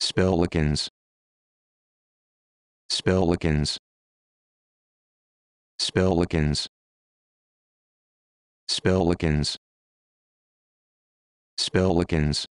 Spellikins. Spellikins. Spellikins. Spellikins. Spellikins.